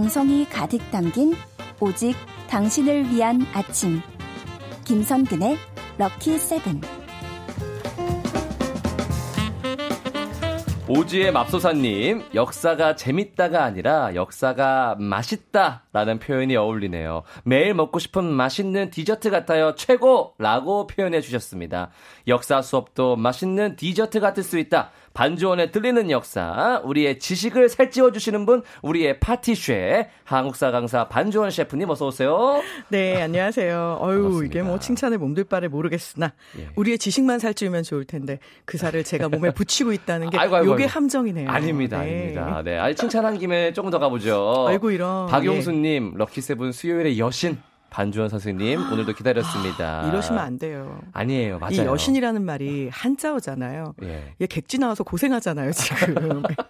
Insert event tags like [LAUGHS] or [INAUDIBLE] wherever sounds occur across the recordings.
정성이 가득 담긴 오직 당신을 위한 아침. 김선근의 럭키 세븐. 오지의 맙소사님, 역사가 재밌다가 아니라 역사가 맛있다라는 표현이 어울리네요. 매일 먹고 싶은 맛있는 디저트 같아요. 최고라고 표현해 주셨습니다. 역사 수업도 맛있는 디저트 같을 수 있다. 반주원의 들리는 역사, 우리의 지식을 살찌워 주시는 분, 우리의 파티쉐 한국사 강사 반주원 셰프님 어서 오세요. 네, 안녕하세요. 어유 이게 뭐 칭찬을 몸둘 바를 모르겠으나 예. 우리의 지식만 살찌우면 좋을 텐데 그 살을 제가 몸에 [LAUGHS] 붙이고 있다는 게 아이고, 아이고, 요게 아이고. 함정이네요. 아닙니다, 네. 아닙니다. 네, 아니 칭찬한 김에 조금 더 가보죠. 아이고 이런 박용수님 예. 럭키 세븐 수요일의 여신. 반주원 선생님 오늘도 기다렸습니다. [GASPS] 이러시면 안 돼요. 아니에요, 맞아요. 이 여신이라는 말이 한자어잖아요. 예. 얘 객지 나와서 고생하잖아요 지금. [LAUGHS]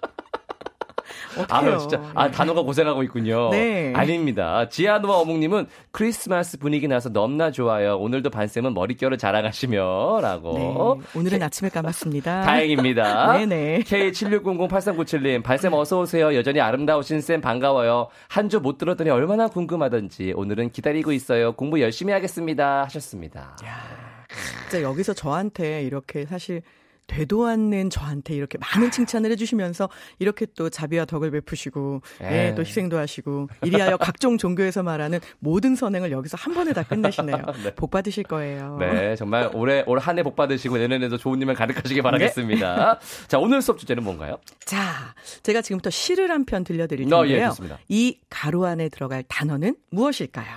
어떡해요. 아, 진짜. 아, 네. 단어가 고생하고 있군요. 네. 아닙니다. 지아노와 어묵님은 크리스마스 분위기 나서 넘나 좋아요. 오늘도 반쌤은 머릿결을 자랑하시며 라고. 네. 오늘은 아침에 감았습니다. [LAUGHS] 다행입니다. [LAUGHS] 네네. K76008397님, 반쌤 어서오세요. 여전히 아름다우신 쌤 반가워요. 한 주 못 들었더니 얼마나 궁금하던지 오늘은 기다리고 있어요. 공부 열심히 하겠습니다. 하셨습니다. 야, 진짜 여기서 저한테 이렇게 사실 되도 않는 저한테 이렇게 많은 아. 칭찬을 해주시면서 이렇게 또 자비와 덕을 베푸시고 예, 예, 또 희생도 하시고 이리하여 각종 종교에서 말하는 모든 선행을 여기서 한 번에 다 끝내시네요. [LAUGHS] 네. 복 받으실 거예요. 네, 정말 올해 올 한 해 복 받으시고 내년에도 좋은 일만 가득하시길 바라겠습니다. 네. 자, 오늘 수업 주제는 뭔가요? 자, 제가 지금부터 시를 한 편 들려드릴 텐데요. 어, 예, 이 가로 안에 들어갈 단어는 무엇일까요?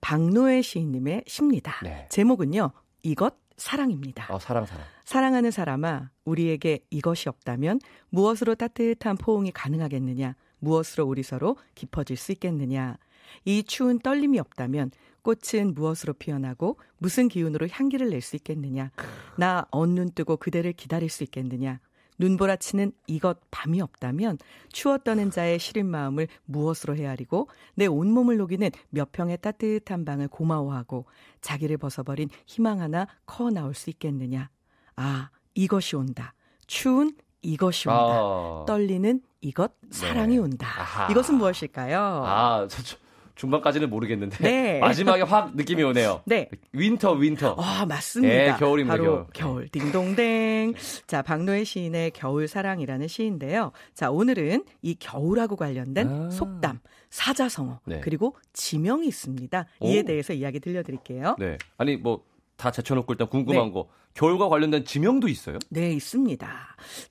박노해 시인님의 시입니다. 네. 제목은요. 이것 사랑입니다. 어, 사랑, 사랑. 사랑하는 사람아, 우리에게 이것이 없다면 무엇으로 따뜻한 포옹이 가능하겠느냐? 무엇으로 우리 서로 깊어질 수 있겠느냐? 이 추운 떨림이 없다면 꽃은 무엇으로 피어나고 무슨 기운으로 향기를 낼 수 있겠느냐? 나 언눈 뜨고 그대를 기다릴 수 있겠느냐? 눈보라치는 이것 밤이 없다면 추웠다는 자의 시린 마음을 무엇으로 헤아리고 내 온몸을 녹이는 몇 평의 따뜻한 방을 고마워하고 자기를 벗어버린 희망 하나 커 나올 수 있겠느냐. 아, 이것이 온다. 추운 이것이 온다. 어... 떨리는 이것 사랑이 네. 온다. 아하. 이것은 무엇일까요? 아, 저, 저, 중반까지는 모르겠는데 네. [LAUGHS] 마지막에 확 느낌이 오네요. 네. 윈터 윈터. 아 맞습니다. 네, 겨울입니다. 바로 겨울. 겨울. 딩동댕. 자 박노해 시인의 겨울 사랑이라는 시인데요. 자 오늘은 이 겨울하고 관련된 아. 속담, 사자성어 네. 그리고 지명이 있습니다. 이에 오. 대해서 이야기 들려드릴게요. 네. 아니 뭐다 제쳐놓고 일단 궁금한 네. 거 겨울과 관련된 지명도 있어요? 네, 있습니다.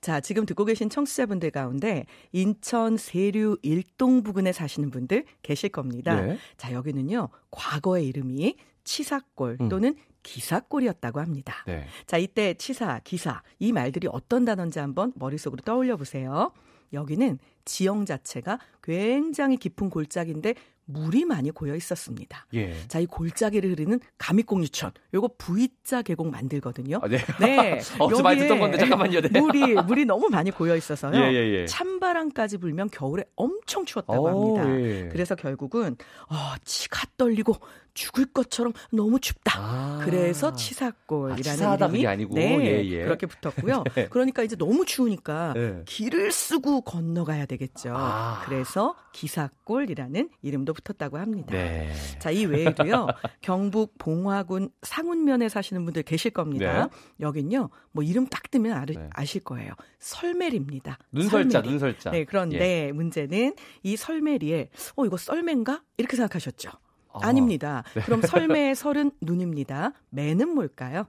자, 지금 듣고 계신 청취자분들 가운데 인천 세류 일동 부근에 사시는 분들 계실 겁니다. 네. 자, 여기는요. 과거의 이름이 치사골 음. 또는 음. 기사골이었다고 합니다. 네. 자, 이때 치사, 기사 이 말들이 어떤 단어인지 한번 머릿속으로 떠올려 보세요. 여기는 지형 자체가 굉장히 깊은 골짜기인데 물이 많이 고여 있었습니다. 예. 자, 이 골짜기를 흐르는 가미공 유천. 요거 V자 계곡 만들거든요. 아, 네. 네. [LAUGHS] 어제 던 건데 잠깐만요. 네. 물이 물이 너무 많이 고여 있어서요. 예, 예, 예. 찬바람까지 불면 겨울에 엄청 추웠다고 오, 합니다. 예. 그래서 결국은 어, 치가 떨리고 죽을 것처럼 너무 춥다. 아. 그래서 치사골이라는 아, 이름이 아니고 네, 예, 예. 그렇게 붙었고요. 네. [LAUGHS] 그러니까 이제 너무 추우니까 네. 길을 쓰고 건너가야 되겠죠. 아. 그래서 기사골이라는 이름도 붙었다고 합니다. 네. 자, 이 외에도요. 경북 봉화군 상운면에 사시는 분들 계실 겁니다. 네. 여긴요. 뭐 이름 딱 뜨면 아, 아실 거예요. 설매리입니다. 눈설자, 설매리. 눈설자. 네, 그런데 예. 문제는 이 설매리에 어 이거 썰매인가? 이렇게 생각하셨죠. 어. 아닙니다. 네. 그럼 설매의 [LAUGHS] 설은 눈입니다. 매는 뭘까요?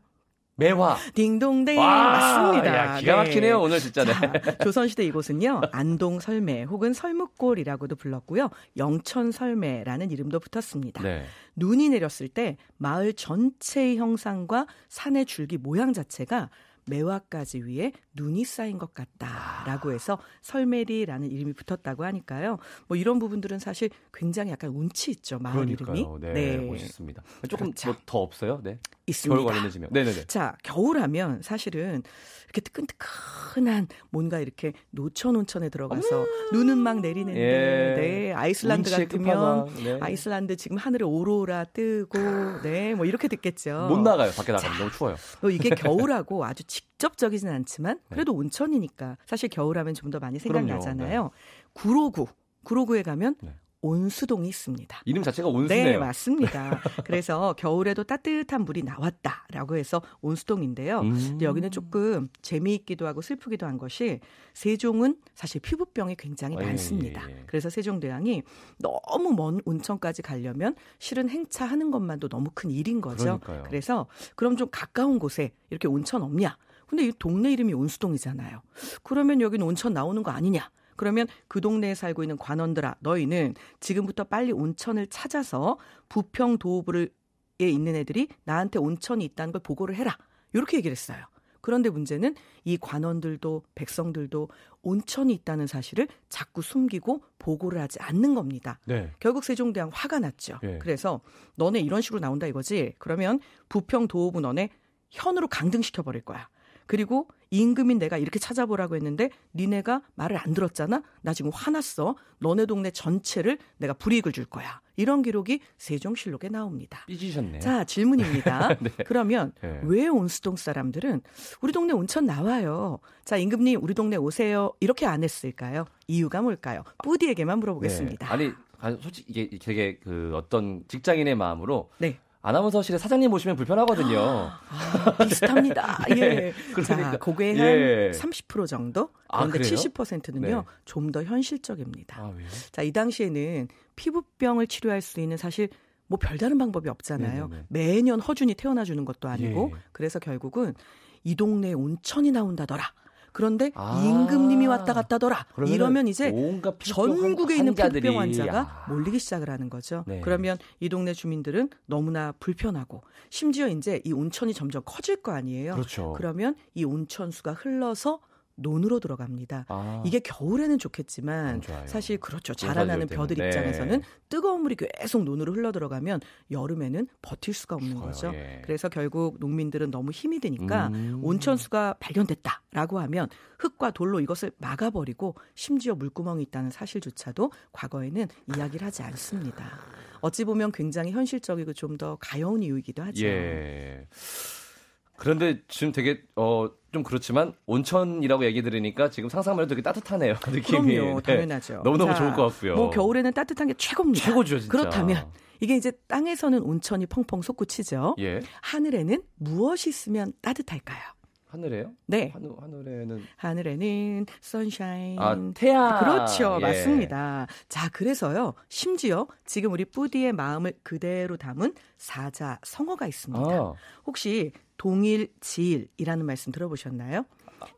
매화. 딩동댕. 와, 맞습니다. 야, 기가 네. 막히네요, 네. 오늘 진짜. 네. 자, 조선시대 이곳은요, 안동 설매 혹은 설무골이라고도 불렀고요, 영천 설매라는 이름도 붙었습니다. 네. 눈이 내렸을 때 마을 전체의 형상과 산의 줄기 모양 자체가 매화까지 위에 눈이 쌓인 것 같다라고 해서 설메리라는 이름이 붙었다고 하니까요. 뭐 이런 부분들은 사실 굉장히 약간 운치 있죠. 마을 이름이. 네, 네. 멋있습니다. 조금 그 그렇죠. 뭐더 없어요? 네. 있습니다. 겨울 관련해 네네네. 네. 자, 겨울하면 사실은 이렇게 뜨끈뜨끈한 뭔가 이렇게 노천온천에 들어가서 음~ 눈은 막 내리는데, 예. 네, 아이슬란드 같으면 네. 아이슬란드 지금 하늘에 오로라 뜨고, 네, 뭐 이렇게 듣겠죠. 못 나가요. 밖에 나가면 너무 추워요. 뭐 이게 겨울하고 아주 직접적이진 않지만 네. 그래도 네. 온천이니까 사실 겨울하면 좀 더 많이 생각나잖아요. 네. 구로구 구로구에 가면 네. 온수동이 있습니다. 이름 자체가 네, 온수네요. [LAUGHS] 네, 맞습니다. 그래서 겨울에도 따뜻한 물이 나왔다라고 해서 온수동인데요. 음. 여기는 조금 재미있기도 하고 슬프기도 한 것이 세종은 사실 피부병이 굉장히 에이. 어, 예, 많습니다. 예, 예, 그래서 세종대왕이 너무 먼 온천까지 가려면 실은 행차하는 것만도 너무 큰 일인 거죠. 그러니까요. 그래서 그럼 좀 가까운 곳에 이렇게 온천 없냐? 근데 이 동네 이름이 온수동이잖아요. 그러면 여긴 온천 나오는 거 아니냐? 그러면 그 동네에 살고 있는 관원들아, 너희는 지금부터 빨리 온천을 찾아서 부평 도호부에 있는 애들이 나한테 온천이 있다는 걸 보고를 해라. 이렇게 얘기를 했어요. 그런데 문제는 이 관원들도 백성들도 온천이 있다는 사실을 자꾸 숨기고 보고를 하지 않는 겁니다. 네. 결국 세종대왕 화가 났죠. 네. 그래서 너네 이런 식으로 나온다 이거지. 그러면 부평 도호부 너네 현으로 강등시켜 버릴 거야. 그리고 임금인 내가 이렇게 찾아보라고 했는데 니네가 말을 안 들었잖아. 나 지금 화났어. 너네 동네 전체를 내가 불이익을 줄 거야. 이런 기록이 세종실록에 나옵니다. 삐지셨네. 자, 질문입니다. [LAUGHS] 네. 그러면 네. 왜 온수동 사람들은 우리 동네 온천 나와요. 자, 임금님 우리 동네 오세요. 이렇게 안 했을까요? 이유가 뭘까요? 뿌디에게만 물어보겠습니다. 네. 아니 아, 솔직히 이게 되게 그 어떤 직장인의 마음으로 네. 아나운서실에 사장님 모시면 불편하거든요. 아, 비슷합니다. [LAUGHS] 네. 예. 그러니까. 자, 고게한30% 예. 정도? 아, 그런데 아, 70%는요, 네. 좀더 현실적입니다. 아, 자, 이 당시에는 피부병을 치료할 수 있는 사실 뭐 별다른 방법이 없잖아요. 네네네. 네, 네. 매년 허준이 태어나주는 것도 아니고, 예. 그래서 결국은 이 동네에 온천이 나온다더라. 그런데 아. 임금님이 왔다 갔다더라. 이러면 이제 전국에 있는 불병 환자가 아. 몰리기 시작을 하는 거죠. 네. 그러면 이 동네 주민들은 너무나 불편하고 심지어 이제 이 온천이 점점 커질 거 아니에요. 그렇죠. 그러면 이 온천수가 흘러서 논으로 들어갑니다. 아. 이게 겨울에는 좋겠지만 음, 사실 그렇죠. 자라나는 벼들 네. 입장에서는 뜨거운 물이 계속 논으로 흘러 들어가면 여름에는 버틸 수가 없는 거죠. 예. 그래서 결국 농민들은 너무 힘이 드니까 음. 온천수가 발견됐다라고 하면 흙과 돌로 이것을 막아버리고 심지어 물구멍이 있다는 사실조차도 과거에는 이야기를 하지 않습니다. 어찌 보면 굉장히 현실적이고 좀 더 가여운 이유이기도 하죠. 예. 그런데 지금 되게 어. 좀 그렇지만 온천이라고 얘기 들으니까 지금 상상만 해도 되게 따뜻하네요. 그 느낌이. 그럼요, 네. 당연하죠. 네, 너무너무 자, 좋을 것 같고요. 뭐 겨울에는 따뜻한 게 최고입니다. 최고죠, 진짜. 그렇다면 이게 이제 땅에서는 온천이 펑펑 솟구치죠. 예. 하늘에는 무엇이 있으면 따뜻할까요? 하늘에요? 네. 하늘, 하늘에는 하늘에는 선샤인. 아, 태양. 그렇죠. 예. 맞습니다. 자, 그래서요. 심지어 지금 우리 뿌디의 마음을 그대로 담은 사자 성어가 있습니다. 아. 혹시 동일 지일이라는 말씀 들어보셨나요?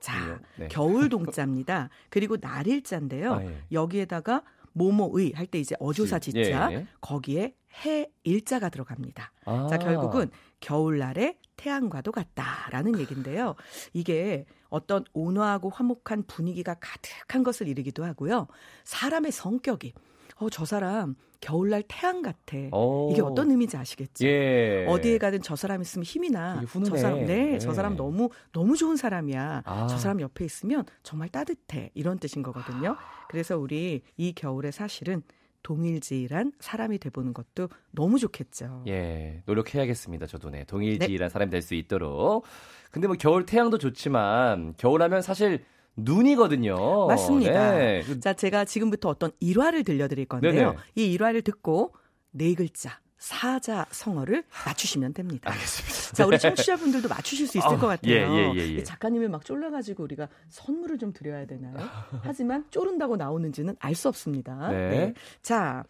자, 아, 예. 네. 겨울 동자입니다. 그리고 날일자인데요. 아, 예. 여기에다가 모모의 할 때 이제 어조사 지자 예. 거기에 해 일자가 들어갑니다. 아. 자 결국은 겨울날에 태양과도 같다라는 얘기인데요. 이게 어떤 온화하고 화목한 분위기가 가득한 것을 이르기도 하고요. 사람의 성격이 어, 저 사람 겨울날 태양 같아. 오. 어. 이게 어떤 의미인지 아시겠죠? 예. 어디에 가든 저 사람 있으면 힘이나 저 사람 네, 예. 저 사람 너무 너무 좋은 사람이야. 아. 저 사람 옆에 있으면 정말 따뜻해. 이런 뜻인 거거든요. 그래서 우리 이 겨울에 사실은 동일지일한 사람이 돼보는 것도 너무 좋겠죠. 예, 노력해야겠습니다. 저도 네, 동일지일한 네. 사람이 될 수 있도록. 근데 뭐 겨울 태양도 좋지만 겨울하면 사실 눈이거든요. 맞습니다. 네. 자, 제가 지금부터 어떤 일화를 들려드릴 건데요. 네네. 이 일화를 듣고 네 글자 사자 성어를 맞추시면 됩니다. 알겠습니다. 자, 우리 네. 청취자분들도 맞추실 수 있을 어, 것 같아요. 예, 예, 예, 예. 작가님이 막 쫄라가지고 우리가 선물을 좀 드려야 되나요? 하지만 쫄른다고 나오는지는 알 수 없습니다. 네. 네. 자,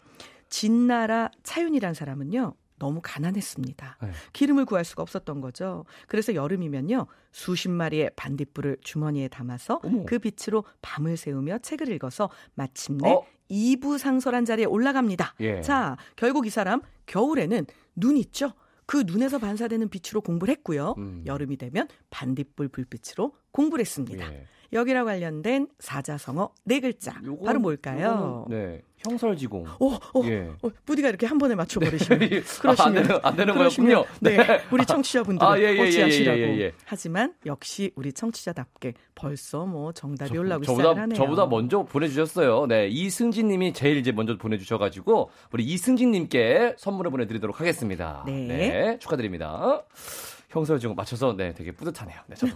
진나라 차윤이란 사람은요. 너무 가난했습니다. 네. 기름을 구할 수가 없었던 거죠. 그래서 여름이면요. 수십 마리의 반딧불을 주머니에 담아서 어머. 그 빛으로 밤을 새우며 책을 읽어서 마침내 어? 2부 상설한 자리에 올라갑니다. 예. 자, 결국 이 사람 겨울에는 눈 있죠? 그 눈에서 반사되는 빛으로 공부를 했고요. 음. 여름이 되면 반딧불 불빛으로 공부를 했습니다. 예. 여기랑 관련된 사자성어 네 글자. 요건, 바로 뭘까요? 요건, 네. 형설지공. 오, 어, 오, 어, 어, 예. 오, 뿌디가 이렇게 한 번에 맞춰버리시면. 네. [LAUGHS] 아, 안 되는, 안 되는 거였군요. 네. 네. 우리 청취자분들 아, 예, 예, 예 하시라고 예, 예, 하지만 역시 우리 청취자답게 벌써 뭐 정답이 저, 올라오기 시작하네요. 저보다 먼저 보내주셨어요. 네. 이승진 님이 제일 이제 먼저 보내주셔가지고 우리 이승진 님께 선물을 보내드리도록 하겠습니다. 네. 네. 축하드립니다. 형설 지금 맞춰서 네 되게 뿌듯하네요. 네, 저도.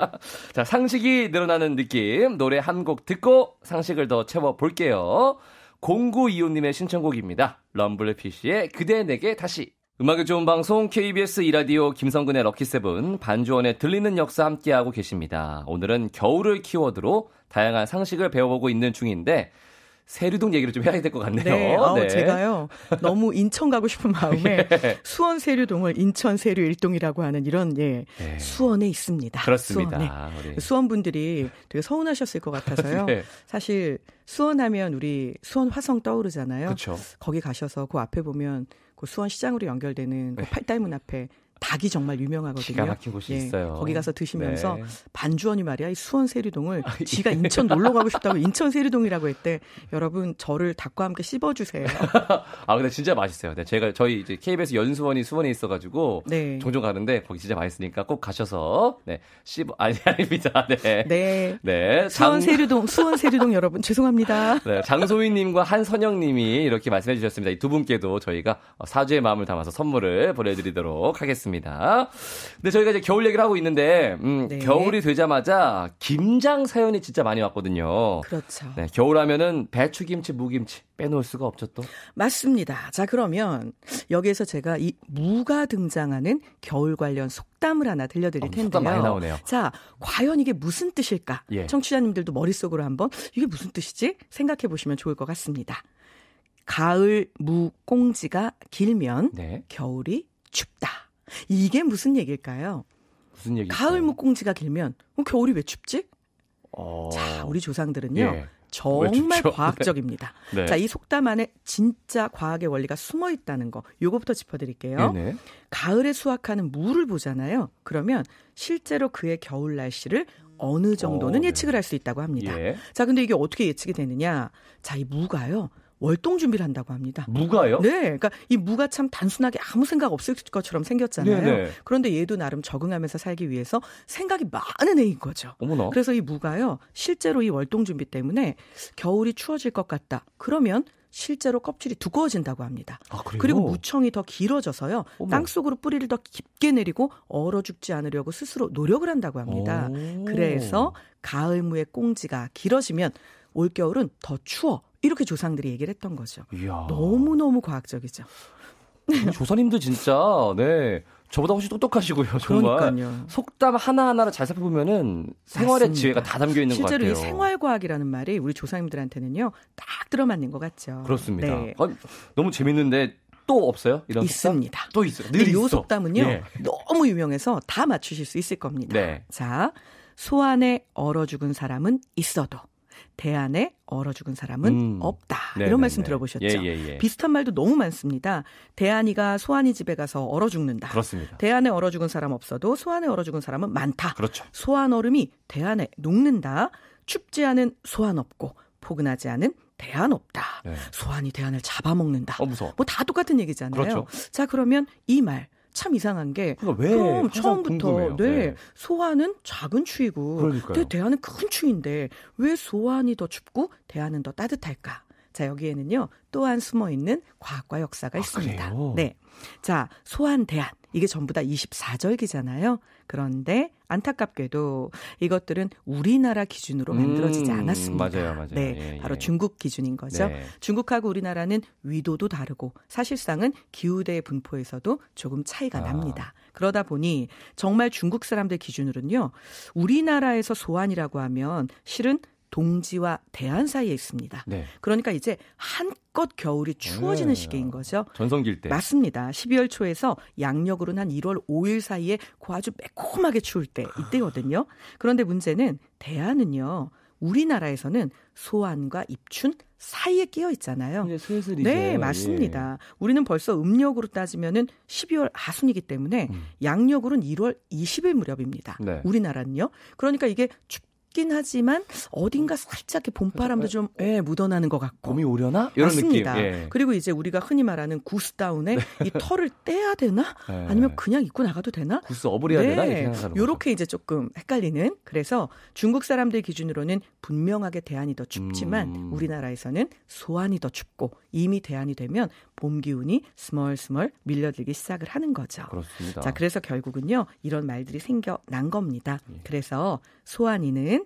[LAUGHS] 자 상식이 늘어나는 느낌 노래 한 곡 듣고 상식을 더 채워 볼게요. 0925님의 신청곡입니다. 럼블피쉬의 그대 내게 다시. 음악의 좋은 방송 KBS 이라디오 김성근의 럭키세븐 반주원의 들리는 역사 함께하고 계십니다. 오늘은 겨울을 키워드로 다양한 상식을 배워보고 있는 중인데 세류동 얘기를 좀 해야 될 것 같네요. 네, 어, 네. 제가요 너무 인천 가고 싶은 마음에 [LAUGHS] 예. 수원 세류동을 인천 세류 일동이라고 하는 이런 예, 예. 수원에 있습니다. 그렇습니다. 수원에. 수원 분들이 되게 서운하셨을 것 같아서요. [LAUGHS] 네. 사실 수원하면 우리 수원 화성 떠오르잖아요. 그쵸. 거기 가셔서 그 앞에 보면 그 수원 시장으로 연결되는 그 네. 팔달문 앞에 닭이 정말 유명하거든요. 기가 막힌 곳이 예, 있어요. 거기 가서 드시면서 네. 반주원이 말이야 수원 세리동을 아, 예. 지가 인천 놀러 가고 싶다고 인천 세리동이라고 했대. 여러분 저를 닭과 함께 씹어주세요. [LAUGHS] 아 근데 진짜 맛있어요. 네, 제가 저희 이제 KBS 연수원이 수원에 있어가지고 네. 종종 가는데 거기 진짜 맛있으니까 꼭 가셔서 네 씹어 [LAUGHS] 아니 아닙니다. 네. 네. 네. 수원 세리동 수원 세리동 여러분 죄송합니다. [LAUGHS] 네. 장소희님과 한선영님이 이렇게 말씀해 주셨습니다. 이 두 분께도 저희가 사주의 마음을 담아서 선물을 보내드리도록 하겠습니다. 겁니다. 근데 저희가 이제 겨울 얘기를 하고 있는데 음, 네. 겨울이 되자마자 김장 사연이 진짜 많이 왔거든요. 그렇죠. 네, 겨울 하면은 배추김치, 무김치 빼놓을 수가 없죠 또. 맞습니다. 자 그러면 여기에서 제가 이 무가 등장하는 겨울 관련 속담을 하나 들려드릴 텐데요. 어, 속담 많이 나오네요. 자 과연 이게 무슨 뜻일까? 예. 청취자님들도 머릿속으로 한번 이게 무슨 뜻이지 생각해 보시면 좋을 것 같습니다. 가을 무꽁지가 길면 네. 겨울이 춥다. 이게 무슨 얘기일까요? 무슨 얘기? 가을 목공지가 길면 어, 겨울이 왜 춥지? 어... 자, 우리 조상들은요. 예. 정말 [LAUGHS] 네. 과학적입니다. 네. 자, 이 속담 안에 진짜 과학의 원리가 숨어 있다는 거, 요거부터 짚어드릴게요. 네네. 예, 가을에 수확하는 물을 보잖아요. 그러면 실제로 그의 겨울 날씨를 어느 정도는 어, 네. 예측을 할 수 있다고 합니다. 예. 자, 근데 이게 어떻게 예측이 되느냐? 자, 이 무가요. 월동 준비를 한다고 합니다. 무가요? 네. 그러니까 이 무가 참 단순하게 아무 생각 없을 것처럼 생겼잖아요. 네네. 네. 그런데 얘도 나름 적응하면서 살기 위해서 생각이 많은 애인 거죠. 어머나. 그래서 이 무가요. 실제로 이 월동 준비 때문에 겨울이 추워질 것 같다. 그러면 실제로 껍질이 두꺼워진다고 합니다. 아, 그리고 무청이 더 길어져서요. 땅속으로 뿌리를 더 깊게 내리고 얼어 죽지 않으려고 스스로 노력을 한다고 합니다. 오. 그래서 가을무의 꽁지가 길어지면 올겨울은 더 추워 이렇게 조상들이 얘기를 했던 거죠. 너무너무 과학적이죠. 음, 조선님도 진짜 네 저보다 훨씬 똑똑하시고요. 정말 그러니까요. 속담 하나하나를 잘 살펴보면은 생활의 맞습니다. 지혜가 다 담겨 있는 것 같아요. 실제로 이 생활과학이라는 말이 우리 조상님들한테는요 딱 들어맞는 것 같죠. 그렇습니다. 네. 아니, 어, 너무 재밌는데 또 없어요? 이런 있습니다. 속담? 또 있어요. 늘 있어. 이 속담은요 네. 너무 유명해서 다 맞추실 수 있을 겁니다. 네. 자 소안에 얼어 죽은 사람은 있어도 대안에 얼어 죽은 사람은 음. 없다. 네네네. 이런 말씀 들어보셨죠? 예, 예, 예. 비슷한 말도 너무 많습니다. 대안이가 소환이 집에 가서 얼어 죽는다. 그렇습니다. 대안에 얼어 죽은 사람 없어도 소안에 얼어 죽은 사람은 많다. 그렇죠. 소안 얼음이 대안에 녹는다. 춥지 않은 소안 없고 포근하지 않은 대안 없다. 네. 소환이 대안을 잡아먹는다. 어, 무서워. 뭐다 똑같은 얘기잖아요. 그렇죠. 자, 그러면 이말 참 이상한 게 그러니까 왜 그럼 처음부터 궁 네, 네. 소아는 작은 추위고 그러니 대한은 큰 추위인데 왜소환이더 춥고 대한은 더 따뜻할까? 자, 여기에는요. 또한 숨어 있는 과학과 역사가 아, 있습니다. 그 네. 자, 소환 대안. 이게 전부 다 24절기잖아요. 그런데 안타깝게도 이것들은 우리나라 기준으로 음, 만들어지지 않았습니다. 음, 맞아요, 맞아요. 네, 예, 예. 바로 중국 기준인 거죠. 네. 중국하고 우리나라는 위도도 다르고 사실상은 기후대 분포에서도 조금 차이가 아. 납니다. 그러다 보니 정말 중국 사람들 기준으로는요, 우리나라에서 소환이라고 하면 실은 동지와 대한 사이에 있습니다. 네. 그러니까 이제 한껏 겨울이 추워지는 네. 시기인 거죠. 전성길 때. 맞습니다. 12월 초에서 양력으로는 한 1월 5일 사이에 그 아주 매콤하게 추울 때 이때거든요. 그런데 문제는 대한은요. 우리나라에서는 소환과 입춘 사이에 끼어 있잖아요. 네, 예. 맞습니다. 예. 우리는 벌써 음력으로 따지면은 12월 하순이기 때문에 음. 양력으로는 1월 20일 무렵입니다. 네. 우리나라는요. 그러니까 이게 춥 춥긴 하지만 어딘가 살짝 봄바람도 좀 예, 묻어나는 것 같고. 봄이 오려나? 이런 맞습니다. 느낌. 예. 그리고 이제 우리가 흔히 말하는 구스다운에 네. 이 털을 떼야 되나? 네. 아니면 그냥 입고 나가도 되나? 구스 어버려야 네. 되나? 이렇게 네. 요렇게 이제 조금 헷갈리는. 그래서 중국 사람들 기준으로는 분명하게 대안이 더 춥지만 음. 우리나라에서는 소환이더 춥고 이미 대안이 되면 봄 기운이 스멀스멀 밀려들기 시작을 하는 거죠. 그렇습니다. 자, 그래서 결국은요. 이런 말들이 생겨난 겁니다. 예. 그래서 소환이는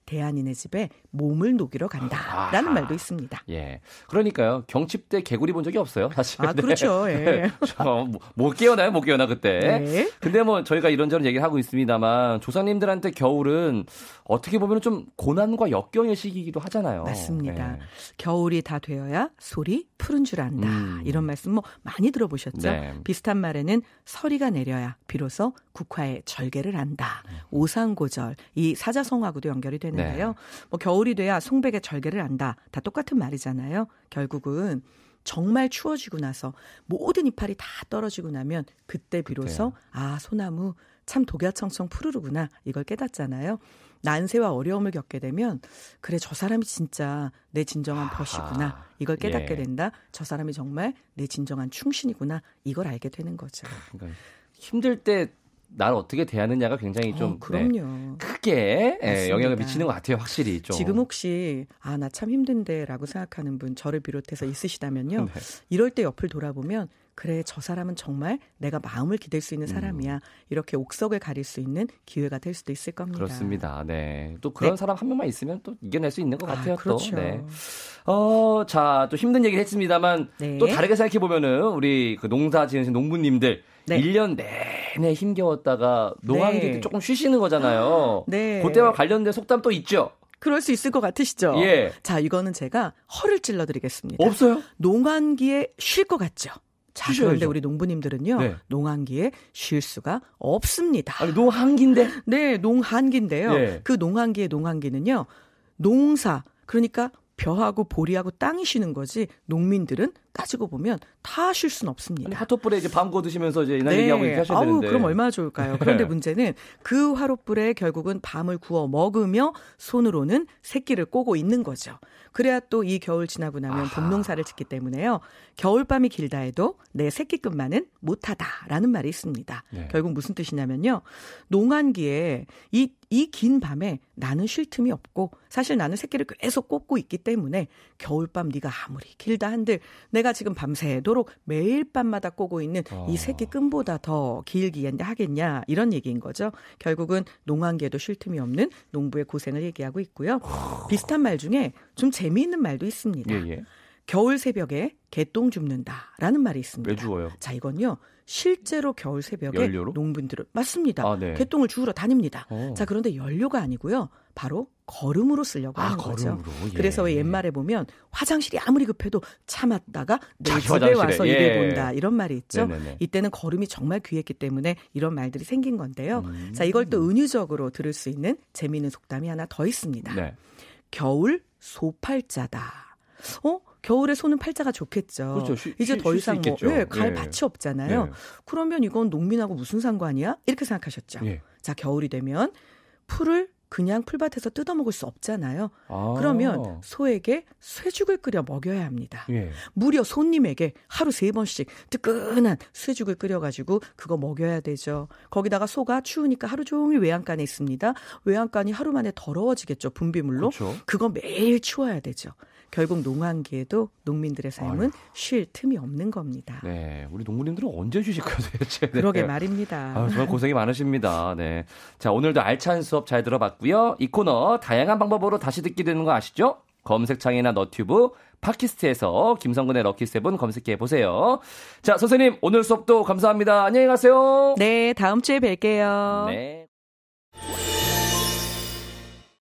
대한인의 집에 몸을 녹이러 간다라는 아하. 말도 있습니다. 예, 그러니까요. 경칩 대 개구리 본 적이 없어요, 사실. 아 네. 그렇죠. 예. 네. [LAUGHS] 못 깨어나요, 못 깨어나 그때. 네. 근데 뭐 저희가 이런저런 얘기를 하고 있습니다만 조상님들한테 겨울은 어떻게 보면 좀 고난과 역경의 시기이기도 하잖아요. 맞습니다. 네. 겨울이 다 되어야 소리 푸른 줄 안다. 음. 이런 말씀 뭐 많이 들어보셨죠? 네. 비슷한 말에는 서리가 내려야 비로소 국화의 절개를 안다. 네. 오상고절 이 사자성어하고도 연결이 되는. 되는데요. 네. 뭐 겨울이 돼야 송백의 절개를 안다. 다 똑같은 말이잖아요. 결국은 정말 추워지고 나서 모든 이파리 다 떨어지고 나면 그때 비로소 아 소나무 참 독야청청 푸르르구나 이걸 깨닫잖아요. 난세와 어려움을 겪게 되면 그래 저 사람이 진짜 내 진정한 아, 벗이구나 이걸 깨닫게 예. 된다. 저 사람이 정말 내 진정한 충신이구나 이걸 알게 되는 거죠. 힘들 때날 어떻게 대하느냐가 굉장히 어, 좀 어, 네, 크게 예, 영향을 미치는 것 같아요, 확실히 좀. 지금 혹시 아 나 참 힘든데라고 생각하는 분 저를 비롯해서 있으시다면요, [LAUGHS] 네. 이럴 때 옆을 돌아보면 그래 저 사람은 정말 내가 마음을 기댈 수 있는 음. 사람이야 음. 이렇게 옥석을 가릴 수 있는 기회가 될 수도 있을 겁니다. 그렇습니다. 네, 또 네. 그런 네. 사람 한 명만 있으면 또 이겨낼 수 있는 것 아, 같아요. 아, 그렇죠. 또. 네. 어, 자 또 힘든 얘기를 했습니다만 네. 또 다르게 생각해 보면은 우리 그 농사 지으신 농부님들 네. 1년 내내 힘겨웠다가 농한기때 네. 조금 쉬시는 거잖아요. 아, 네. 그때와 관련된 속담 또 있죠. 그럴 수 있을 것 같으시죠? 예. 자, 이거는 제가 허를 찔러드리겠습니다. 없어요? 농한기에 쉴 것 같죠? 자, 그런데 우리 농부님들은요, 네. 농한기에 쉴 수가 없습니다. 아니, 농한기인데? [LAUGHS] 네, 농한기인데요. 네. 그 농한기의 농한기는요, 농사, 그러니까 벼하고 보리하고 땅이 쉬는 거지 농민들은 따지고 보면 다쉴 수는 없습니다. 화톳불에 이제 밤고 드시면서 이제 이날 네. 얘기하고 이렇게 하셔야 아우, 되는데. 그럼 얼마나 좋을까요? 그런데 네. 문제는 그 화롯불에 결국은 밤을 구워 먹으며 손으로는 새끼를 꼬고 있는 거죠. 그래야 또 이 겨울 지나고 나면 아 봄농사를 짓기 때문에요. 겨울밤이 길다 해도 내 새끼끝만은 못하다라는 말이 있습니다. 네. 결국 무슨 뜻이냐면요. 농한기에 이 이긴 밤에 나는 쉴 틈이 없고 사실 나는 새끼를 계속 꼽고 있기 때문에 겨울밤 네가 아무리 길다 한들 내가 지금 밤새도록 매일 밤마다 꼬고 있는 아. 이 새끼 끈보다 더 길기엔 하겠냐 이런 얘기인 거죠. 결국은 농한계도 쉴 틈이 없는 농부의 고생을 얘기하고 있고요. 비슷한 말 중에 좀 재미있는 말도 있습니다. 예, 예. 겨울 새벽에 개똥 줍는다라는 말이 있습니다. 왜 주워요? 자, 이건요. 실제로 겨울 새벽에 연료로? 농분들은 맞습니다. 아, 네. 개똥을 주우러 다닙니다. 오. 어. 자 그런데 연료가 아니고요. 바로 걸음으로 쓰려고 아, 하는 아, 거죠. 예. 그래서 왜 옛말에 보면 화장실이 아무리 급해도 참았다가 내 집에 화장실에. 와서 예. 일해본다 이런 말이 있죠. 네네네. 이때는 걸음이 정말 귀했기 때문에 이런 말들이 생긴 건데요. 음. 자 이걸 또 은유적으로 들을 수 있는 재미있는 속담이 하나 더 있습니다. 네. 겨울 소팔자다. 어? 겨울에 손은 팔자가 좋겠죠. 그렇죠. 쉬, 이제 쉬, 더 이상 뭐 네, 가을 예, 예. 밭이 없잖아요. 예. 그러면 이건 농민하고 무슨 상관이야? 이렇게 생각하셨죠. 자, 겨울이 되면 풀을 그냥 풀밭에서 뜯어 먹을 수 없잖아요. 아. 그러면 소에게 쇠죽을 끓여 먹여야 합니다. 예. 무려 손님에게 하루 세 번씩 뜨끈한 쇠죽을 끓여가지고 그거 먹여야 되죠. 거기다가 소가 추우니까 하루 종일 외양간에 있습니다. 외양간이 하루 만에 더러워지겠죠. 분비물로. 그렇죠. 그거 매일 치워야 되죠. 결국 농한기에도 농민들의 삶은 아유. 쉴 틈이 없는 겁니다. 네, 우리 농민들은 언제 휴식해요, 대체? 네. 그러게 말입니다. 아유, 정말 고생이 많으십니다. 네, 자 오늘도 알찬 수업 잘 들어봤고. 왔고요이 코너 다양한 방법으로 다시 듣게 되는 거 아시죠? 검색창이나 너튜브, 팟키스트에서 김성근의 럭키세븐 검색해 보세요. 자, 선생님 오늘 수업도 감사합니다. 안녕히 가세요. 네, 다음 주에 뵐게요. 네.